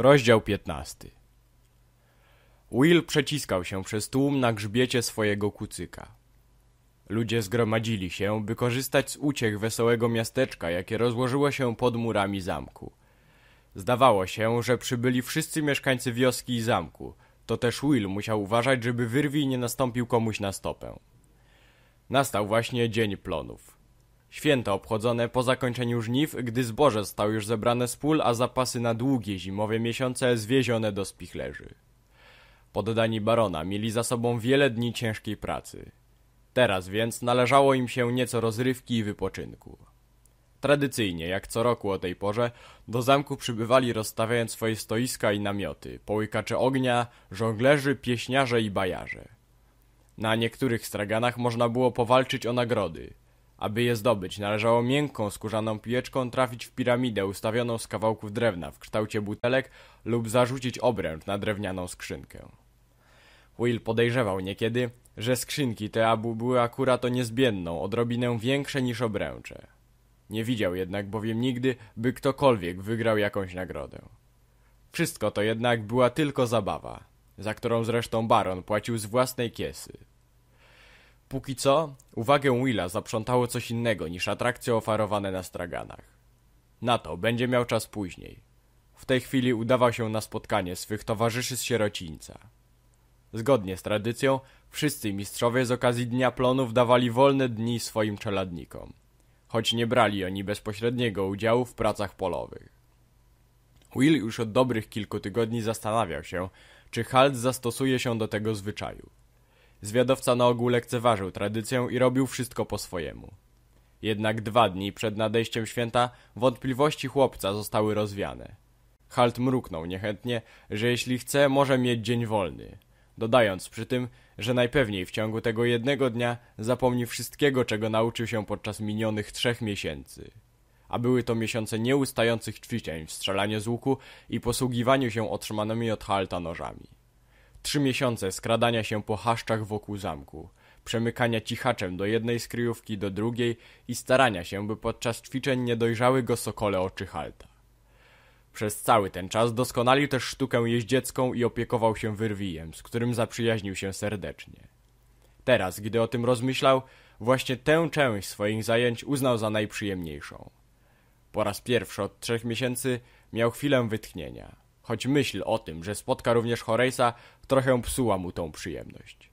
Rozdział 15 Will przeciskał się przez tłum na grzbiecie swojego kucyka. Ludzie zgromadzili się, by korzystać z uciech wesołego miasteczka, jakie rozłożyło się pod murami zamku. Zdawało się, że przybyli wszyscy mieszkańcy wioski i zamku. To też Will musiał uważać, żeby wyrwij nie nastąpił komuś na stopę. Nastał właśnie dzień plonów. Święta obchodzone po zakończeniu żniw, gdy zboże stało już zebrane z pól, a zapasy na długie zimowe miesiące zwiezione do spichlerzy. Poddani barona mieli za sobą wiele dni ciężkiej pracy. Teraz więc należało im się nieco rozrywki i wypoczynku. Tradycyjnie, jak co roku o tej porze, do zamku przybywali rozstawiając swoje stoiska i namioty, połykacze ognia, żonglerzy, pieśniarze i bajarze. Na niektórych straganach można było powalczyć o nagrody – aby je zdobyć, należało miękką, skórzaną pijeczką trafić w piramidę ustawioną z kawałków drewna w kształcie butelek lub zarzucić obręcz na drewnianą skrzynkę. Will podejrzewał niekiedy, że skrzynki te abu były akurat o niezbędną, odrobinę większe niż obręcze. Nie widział jednak bowiem nigdy, by ktokolwiek wygrał jakąś nagrodę. Wszystko to jednak była tylko zabawa, za którą zresztą baron płacił z własnej kiesy. Póki co, uwagę Willa zaprzątało coś innego niż atrakcje oferowane na straganach. Na to będzie miał czas później. W tej chwili udawał się na spotkanie swych towarzyszy z sierocińca. Zgodnie z tradycją, wszyscy mistrzowie z okazji Dnia Plonów dawali wolne dni swoim czeladnikom, choć nie brali oni bezpośredniego udziału w pracach polowych. Will już od dobrych kilku tygodni zastanawiał się, czy Halt zastosuje się do tego zwyczaju. Zwiadowca na ogół lekceważył tradycję i robił wszystko po swojemu. Jednak dwa dni przed nadejściem święta wątpliwości chłopca zostały rozwiane. Halt mruknął niechętnie, że jeśli chce, może mieć dzień wolny. Dodając przy tym, że najpewniej w ciągu tego jednego dnia zapomni wszystkiego, czego nauczył się podczas minionych trzech miesięcy. A były to miesiące nieustających ćwiczeń w strzelaniu z łuku i posługiwaniu się otrzymanymi od Halta nożami. Trzy miesiące skradania się po chaszczach wokół zamku, przemykania cichaczem do jednej skryjówki do drugiej i starania się, by podczas ćwiczeń nie dojrzały go sokole oczy halta. Przez cały ten czas doskonalił też sztukę jeździecką i opiekował się wyrwijem, z którym zaprzyjaźnił się serdecznie. Teraz, gdy o tym rozmyślał, właśnie tę część swoich zajęć uznał za najprzyjemniejszą. Po raz pierwszy od trzech miesięcy miał chwilę wytchnienia choć myśl o tym, że spotka również Horace'a, trochę psuła mu tą przyjemność.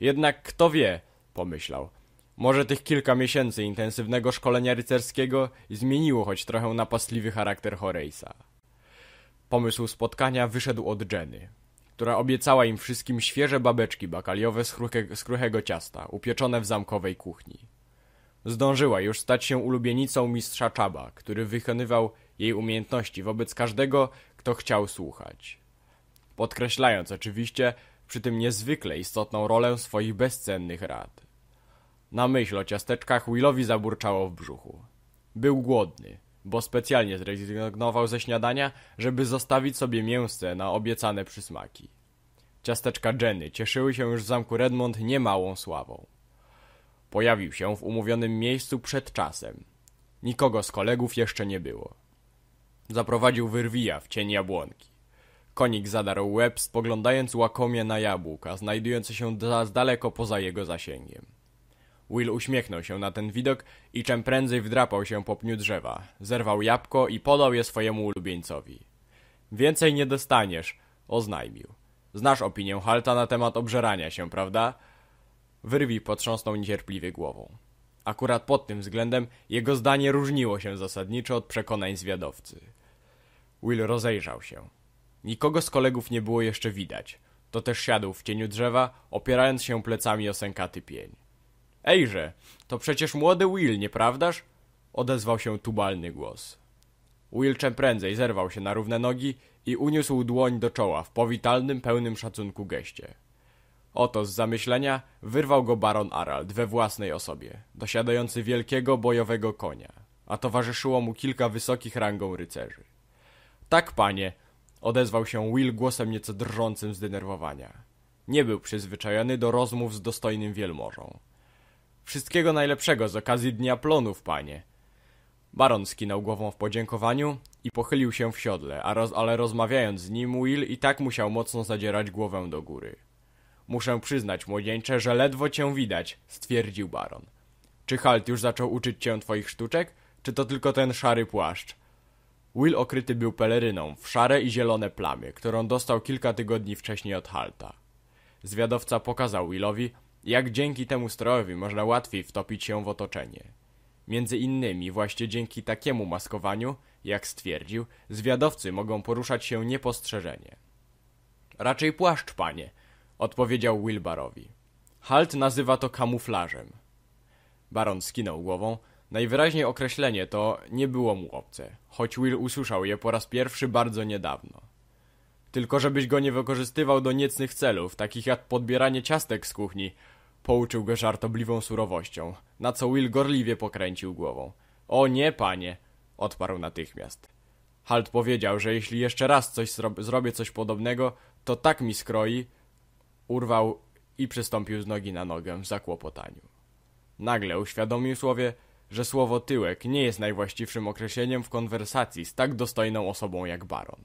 Jednak kto wie, pomyślał, może tych kilka miesięcy intensywnego szkolenia rycerskiego zmieniło choć trochę napastliwy charakter Horace'a. Pomysł spotkania wyszedł od Jenny, która obiecała im wszystkim świeże babeczki bakaliowe z, kruche, z kruchego ciasta, upieczone w zamkowej kuchni. Zdążyła już stać się ulubienicą mistrza Czaba, który wykonywał jej umiejętności wobec każdego, kto chciał słuchać. Podkreślając oczywiście przy tym niezwykle istotną rolę swoich bezcennych rad. Na myśl o ciasteczkach Willowi zaburczało w brzuchu. Był głodny, bo specjalnie zrezygnował ze śniadania, żeby zostawić sobie mięsce na obiecane przysmaki. Ciasteczka Jenny cieszyły się już w zamku Redmond niemałą sławą. Pojawił się w umówionym miejscu przed czasem. Nikogo z kolegów jeszcze nie było. Zaprowadził wyrwija w cień jabłonki. Konik zadarł łeb, spoglądając łakomie na jabłka, znajdujące się z daleko poza jego zasięgiem. Will uśmiechnął się na ten widok i czem prędzej wdrapał się po pniu drzewa. Zerwał jabłko i podał je swojemu ulubieńcowi. Więcej nie dostaniesz, oznajmił. Znasz opinię Halta na temat obżerania się, prawda? Wyrwi potrząsnął niecierpliwie głową. Akurat pod tym względem jego zdanie różniło się zasadniczo od przekonań zwiadowcy. Will rozejrzał się. Nikogo z kolegów nie było jeszcze widać. To też siadł w cieniu drzewa, opierając się plecami o sękaty pień. Ejże, to przecież młody Will, nieprawdaż? Odezwał się tubalny głos. Will czem prędzej zerwał się na równe nogi i uniósł dłoń do czoła w powitalnym, pełnym szacunku geście. Oto z zamyślenia wyrwał go baron Arald we własnej osobie, dosiadający wielkiego bojowego konia, a towarzyszyło mu kilka wysokich rangą rycerzy. Tak, panie, odezwał się Will głosem nieco drżącym z denerwowania. Nie był przyzwyczajony do rozmów z dostojnym wielmożą. Wszystkiego najlepszego z okazji Dnia Plonów, panie. Baron skinął głową w podziękowaniu i pochylił się w siodle, roz, ale rozmawiając z nim Will i tak musiał mocno zadzierać głowę do góry. Muszę przyznać, młodzieńcze, że ledwo cię widać, stwierdził baron. Czy Halt już zaczął uczyć cię twoich sztuczek, czy to tylko ten szary płaszcz? Will okryty był peleryną w szare i zielone plamy, którą dostał kilka tygodni wcześniej od Halta. Zwiadowca pokazał Willowi, jak dzięki temu strojowi można łatwiej wtopić się w otoczenie. Między innymi właśnie dzięki takiemu maskowaniu, jak stwierdził, zwiadowcy mogą poruszać się niepostrzeżenie. Raczej płaszcz, panie, odpowiedział Wilbarowi. Halt nazywa to kamuflażem. Baron skinął głową. Najwyraźniej określenie to nie było mu obce, choć Will usłyszał je po raz pierwszy bardzo niedawno. Tylko żebyś go nie wykorzystywał do niecnych celów, takich jak podbieranie ciastek z kuchni, pouczył go żartobliwą surowością, na co Will gorliwie pokręcił głową. O nie, panie, odparł natychmiast. Halt powiedział, że jeśli jeszcze raz coś zrobię coś podobnego, to tak mi skroi, Urwał i przystąpił z nogi na nogę w zakłopotaniu. Nagle uświadomił słowie, że słowo tyłek nie jest najwłaściwszym określeniem w konwersacji z tak dostojną osobą jak baron.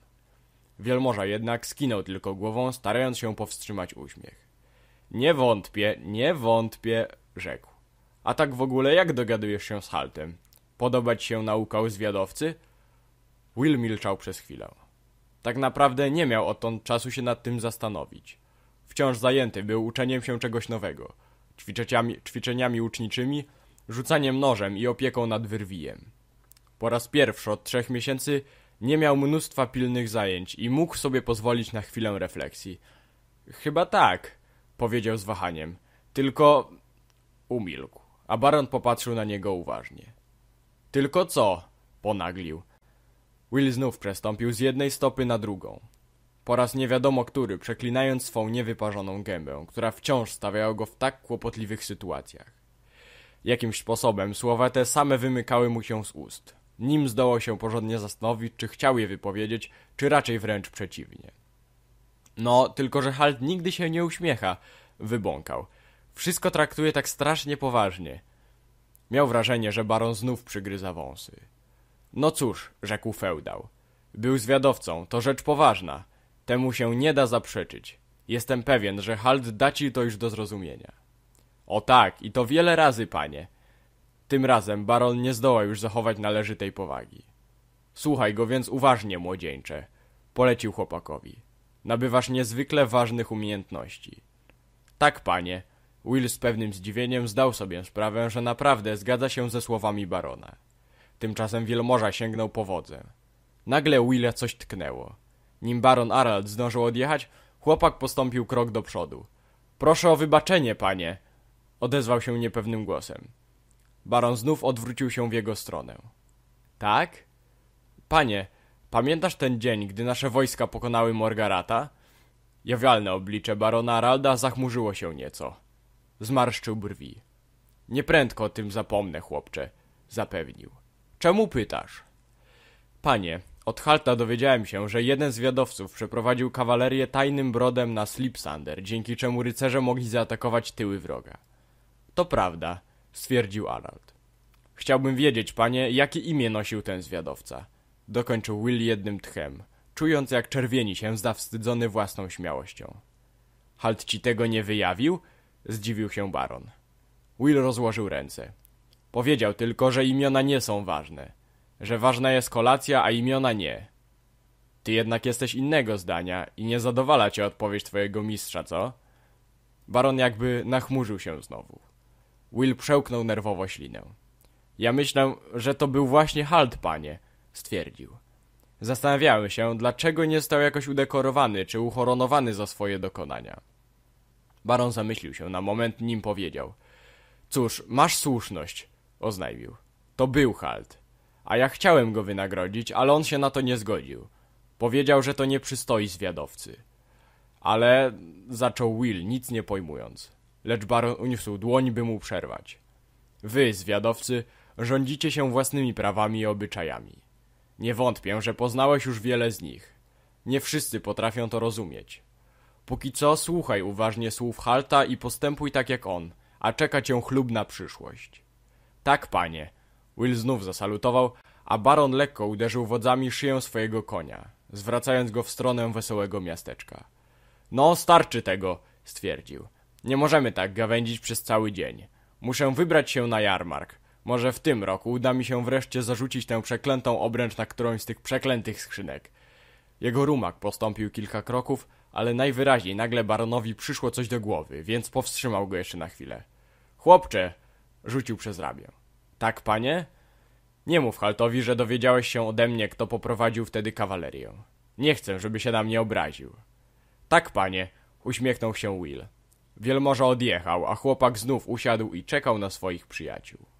Wielmoża jednak skinął tylko głową, starając się powstrzymać uśmiech. Nie wątpię, nie wątpię, rzekł. A tak w ogóle jak dogadujesz się z Haltem? Podobać się nauka zwiadowcy? Will milczał przez chwilę. Tak naprawdę nie miał odtąd czasu się nad tym zastanowić. Wciąż zajęty był uczeniem się czegoś nowego, ćwiczeniami, ćwiczeniami uczniczymi, rzucaniem nożem i opieką nad wyrwijem. Po raz pierwszy od trzech miesięcy nie miał mnóstwa pilnych zajęć i mógł sobie pozwolić na chwilę refleksji. Chyba tak, powiedział z wahaniem. Tylko... Umilkł, a baron popatrzył na niego uważnie. Tylko co? Ponaglił. Will znów przestąpił z jednej stopy na drugą po raz nie wiadomo który, przeklinając swą niewyparzoną gębę, która wciąż stawiała go w tak kłopotliwych sytuacjach. Jakimś sposobem słowa te same wymykały mu się z ust, nim zdołał się porządnie zastanowić, czy chciał je wypowiedzieć, czy raczej wręcz przeciwnie. No, tylko że Halt nigdy się nie uśmiecha, wybąkał. Wszystko traktuje tak strasznie poważnie. Miał wrażenie, że baron znów przygryza wąsy. No cóż, rzekł feudał. Był zwiadowcą, to rzecz poważna. Temu się nie da zaprzeczyć. Jestem pewien, że Halt da ci to już do zrozumienia. O tak, i to wiele razy, panie. Tym razem baron nie zdołał już zachować należytej powagi. Słuchaj go więc uważnie, młodzieńcze, polecił chłopakowi. Nabywasz niezwykle ważnych umiejętności. Tak, panie. Will z pewnym zdziwieniem zdał sobie sprawę, że naprawdę zgadza się ze słowami barona. Tymczasem wielmoża sięgnął po wodze. Nagle Willa coś tknęło. Nim baron Arald zdążył odjechać, chłopak postąpił krok do przodu. Proszę o wybaczenie, panie, odezwał się niepewnym głosem. Baron znów odwrócił się w jego stronę. Tak? Panie, pamiętasz ten dzień, gdy nasze wojska pokonały Morgarata? Jawialne oblicze barona Aralda zachmurzyło się nieco. Zmarszczył brwi. Nieprędko o tym zapomnę, chłopcze, zapewnił. Czemu pytasz? Panie, od Halta dowiedziałem się, że jeden z wiadowców przeprowadził kawalerię tajnym brodem na Slipsander, dzięki czemu rycerze mogli zaatakować tyły wroga. To prawda, stwierdził Arald. Chciałbym wiedzieć, panie, jakie imię nosił ten zwiadowca. Dokończył Will jednym tchem, czując jak czerwieni się zawstydzony własną śmiałością. Halt ci tego nie wyjawił? Zdziwił się baron. Will rozłożył ręce. Powiedział tylko, że imiona nie są ważne że ważna jest kolacja, a imiona nie. Ty jednak jesteś innego zdania i nie zadowala cię odpowiedź twojego mistrza, co? Baron jakby nachmurzył się znowu. Will przełknął nerwowo ślinę. Ja myślę, że to był właśnie Halt, panie, stwierdził. Zastanawiałem się, dlaczego nie został jakoś udekorowany czy uhoronowany za swoje dokonania. Baron zamyślił się na moment, nim powiedział. Cóż, masz słuszność, oznajmił. To był Halt a ja chciałem go wynagrodzić, ale on się na to nie zgodził. Powiedział, że to nie przystoi zwiadowcy. Ale zaczął Will, nic nie pojmując. Lecz baron uniósł dłoń, by mu przerwać. Wy, zwiadowcy, rządzicie się własnymi prawami i obyczajami. Nie wątpię, że poznałeś już wiele z nich. Nie wszyscy potrafią to rozumieć. Póki co słuchaj uważnie słów Halta i postępuj tak jak on, a czeka cię chlubna przyszłość. Tak, panie, Will znów zasalutował, a baron lekko uderzył wodzami szyję swojego konia, zwracając go w stronę wesołego miasteczka. No, starczy tego, stwierdził. Nie możemy tak gawędzić przez cały dzień. Muszę wybrać się na jarmark. Może w tym roku uda mi się wreszcie zarzucić tę przeklętą obręcz na którąś z tych przeklętych skrzynek. Jego rumak postąpił kilka kroków, ale najwyraźniej nagle baronowi przyszło coś do głowy, więc powstrzymał go jeszcze na chwilę. Chłopcze! rzucił przez rabię. Tak, panie? Nie mów Haltowi, że dowiedziałeś się ode mnie, kto poprowadził wtedy kawalerię. Nie chcę, żeby się na mnie obraził. Tak, panie, uśmiechnął się Will. Wielmoża odjechał, a chłopak znów usiadł i czekał na swoich przyjaciół.